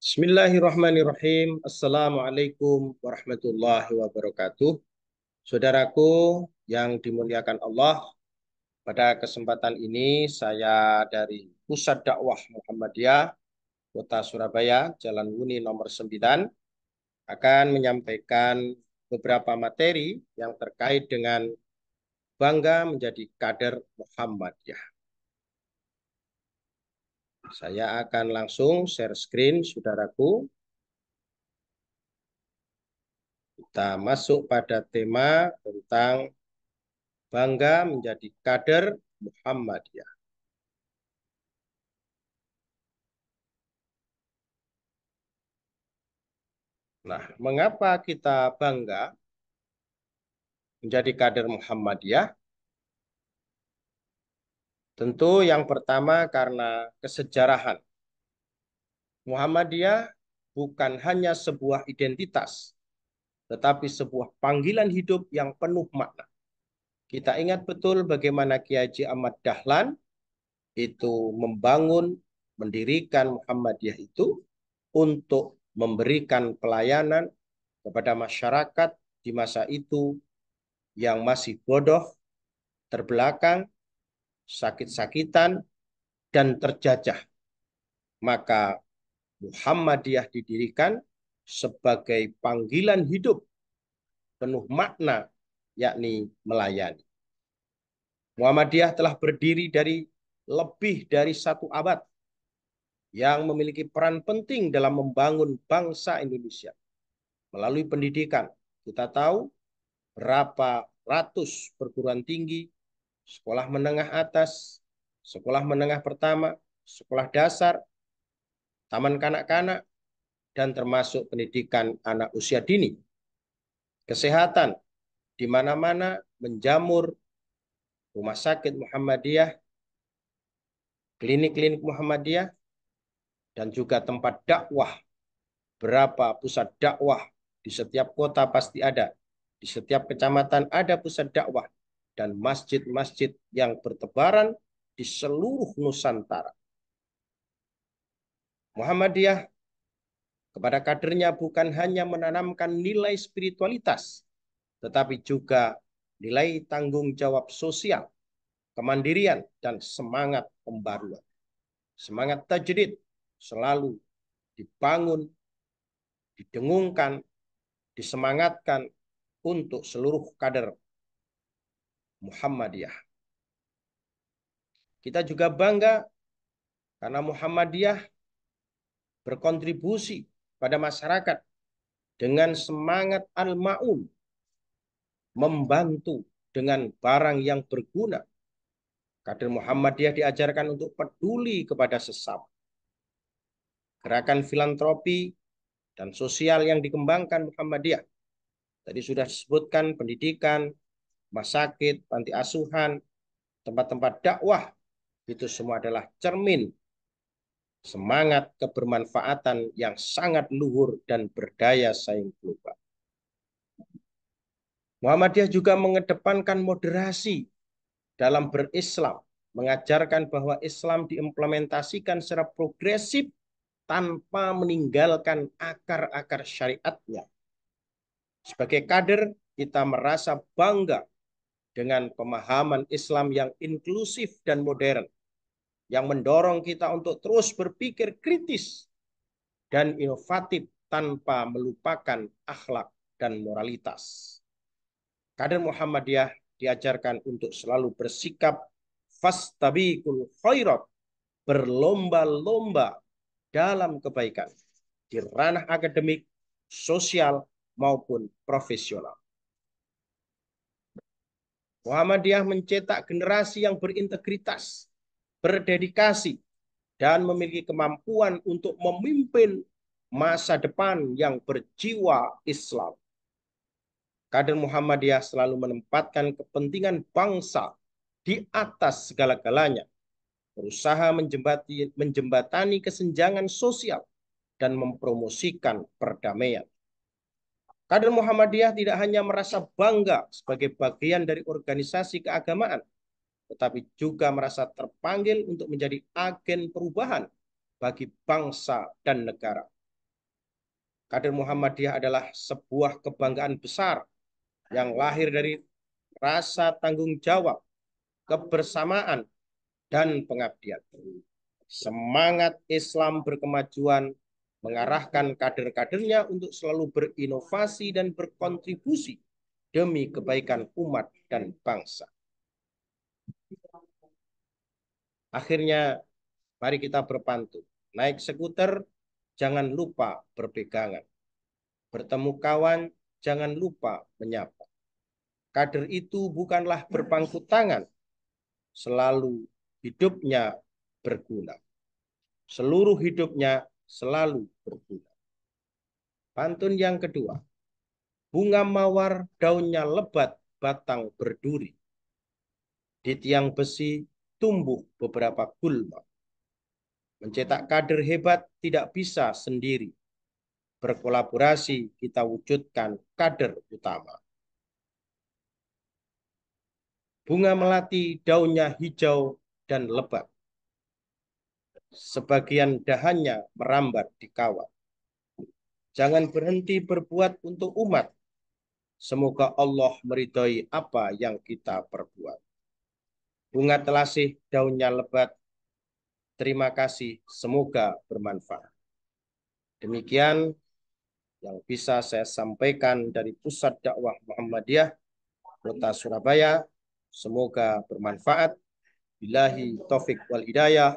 Bismillahirrahmanirrahim. Assalamualaikum warahmatullahi wabarakatuh. Saudaraku yang dimuliakan Allah, pada kesempatan ini saya dari Pusat Dakwah Muhammadiyah, Kota Surabaya, Jalan Wuni nomor 9, akan menyampaikan beberapa materi yang terkait dengan bangga menjadi kader Muhammadiyah. Saya akan langsung share screen, saudaraku. Kita masuk pada tema tentang bangga menjadi kader Muhammadiyah. Nah, mengapa kita bangga menjadi kader Muhammadiyah? Tentu yang pertama karena kesejarahan. Muhammadiyah bukan hanya sebuah identitas, tetapi sebuah panggilan hidup yang penuh makna. Kita ingat betul bagaimana Kiai Ahmad Dahlan itu membangun, mendirikan Muhammadiyah itu untuk memberikan pelayanan kepada masyarakat di masa itu yang masih bodoh, terbelakang, sakit-sakitan, dan terjajah. Maka Muhammadiyah didirikan sebagai panggilan hidup penuh makna, yakni melayani. Muhammadiyah telah berdiri dari lebih dari satu abad yang memiliki peran penting dalam membangun bangsa Indonesia. Melalui pendidikan, kita tahu berapa ratus perguruan tinggi sekolah menengah atas, sekolah menengah pertama, sekolah dasar, taman kanak-kanak, dan termasuk pendidikan anak usia dini. Kesehatan, di mana-mana menjamur rumah sakit Muhammadiyah, klinik-klinik Muhammadiyah, dan juga tempat dakwah. Berapa pusat dakwah di setiap kota pasti ada. Di setiap kecamatan ada pusat dakwah dan masjid-masjid yang bertebaran di seluruh Nusantara. Muhammadiyah kepada kadernya bukan hanya menanamkan nilai spiritualitas, tetapi juga nilai tanggung jawab sosial, kemandirian, dan semangat pembaruan. Semangat tajdid selalu dibangun, didengungkan, disemangatkan untuk seluruh kader Muhammadiyah. Kita juga bangga karena Muhammadiyah berkontribusi pada masyarakat dengan semangat al-ma'un membantu dengan barang yang berguna. Kader Muhammadiyah diajarkan untuk peduli kepada sesama. Gerakan filantropi dan sosial yang dikembangkan Muhammadiyah. Tadi sudah disebutkan pendidikan, rumah sakit, panti asuhan, tempat-tempat dakwah, itu semua adalah cermin semangat kebermanfaatan yang sangat luhur dan berdaya saing global. Muhammadiyah juga mengedepankan moderasi dalam berislam, mengajarkan bahwa Islam diimplementasikan secara progresif tanpa meninggalkan akar-akar syariatnya. Sebagai kader, kita merasa bangga dengan pemahaman Islam yang inklusif dan modern yang mendorong kita untuk terus berpikir kritis dan inovatif tanpa melupakan akhlak dan moralitas. Kader Muhammadiyah diajarkan untuk selalu bersikap fastabiqul khairat, berlomba-lomba dalam kebaikan di ranah akademik, sosial maupun profesional. Muhammadiyah mencetak generasi yang berintegritas, berdedikasi, dan memiliki kemampuan untuk memimpin masa depan yang berjiwa Islam. Kader Muhammadiyah selalu menempatkan kepentingan bangsa di atas segala-galanya, berusaha menjembatani kesenjangan sosial dan mempromosikan perdamaian. Kader Muhammadiyah tidak hanya merasa bangga sebagai bagian dari organisasi keagamaan, tetapi juga merasa terpanggil untuk menjadi agen perubahan bagi bangsa dan negara. Kader Muhammadiyah adalah sebuah kebanggaan besar yang lahir dari rasa tanggung jawab, kebersamaan, dan pengabdian. Semangat Islam berkemajuan mengarahkan kader-kadernya untuk selalu berinovasi dan berkontribusi demi kebaikan umat dan bangsa. Akhirnya, mari kita berpantun. Naik skuter, jangan lupa berpegangan. Bertemu kawan, jangan lupa menyapa. Kader itu bukanlah berpangku tangan, selalu hidupnya berguna. Seluruh hidupnya selalu berbunga. Pantun yang kedua. Bunga mawar daunnya lebat, batang berduri. Di tiang besi tumbuh beberapa gulma. Mencetak kader hebat tidak bisa sendiri. Berkolaborasi kita wujudkan kader utama. Bunga melati daunnya hijau dan lebat sebagian dahannya merambat di kawat. Jangan berhenti berbuat untuk umat. Semoga Allah meridhoi apa yang kita perbuat. Bunga telasih, daunnya lebat. Terima kasih, semoga bermanfaat. Demikian yang bisa saya sampaikan dari Pusat Dakwah Muhammadiyah Kota Surabaya. Semoga bermanfaat. Bilahi taufik wal hidayah.